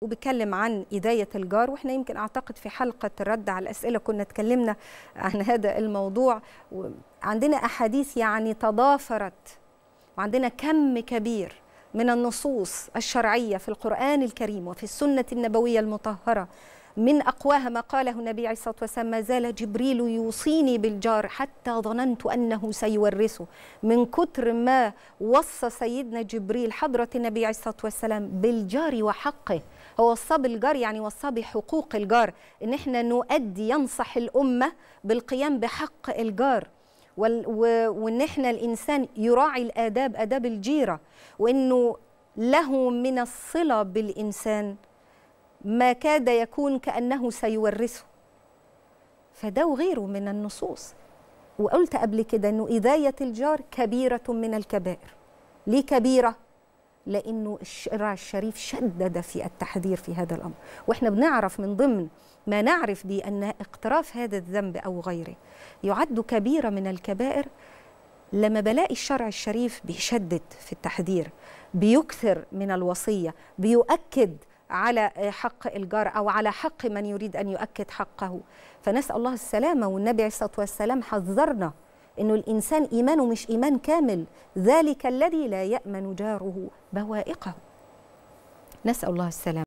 وبيتكلم عن إيداية الجار واحنا يمكن أعتقد في حلقة الرد على الأسئلة كنا اتكلمنا عن هذا الموضوع عندنا أحاديث يعني تضافرت وعندنا كم كبير من النصوص الشرعية في القرآن الكريم وفي السنة النبوية المطهرة من أقواها ما قاله النبي عليه الصلاة والسلام ما زال جبريل يوصيني بالجار حتى ظننت أنه سيورثه من كتر ما وصى سيدنا جبريل حضرة النبي عليه الصلاة والسلام بالجار وحقه هو وصى بالجار يعني وصى بحقوق الجار ان احنا نؤدي ينصح الامه بالقيام بحق الجار وان احنا الانسان يراعي الاداب اداب الجيره وانه له من الصله بالانسان ما كاد يكون كأنه سيورثه فده وغيره من النصوص وقلت قبل كده أنه إذاية الجار كبيرة من الكبائر ليه كبيرة؟ لأنه الشرع الشريف شدد في التحذير في هذا الأمر وإحنا بنعرف من ضمن ما نعرف دي أن اقتراف هذا الذنب أو غيره يعد كبيرة من الكبائر لما بلاقي الشرع الشريف بيشدد في التحذير بيكثر من الوصية بيؤكد على حق الجار أو على حق من يريد أن يؤكد حقه فنسأل الله السلامة والنبي عليه الصلاة والسلام حذرنا أنه الإنسان إيمانه مش إيمان كامل ذلك الذي لا يأمن جاره بوائقه نسأل الله السلامة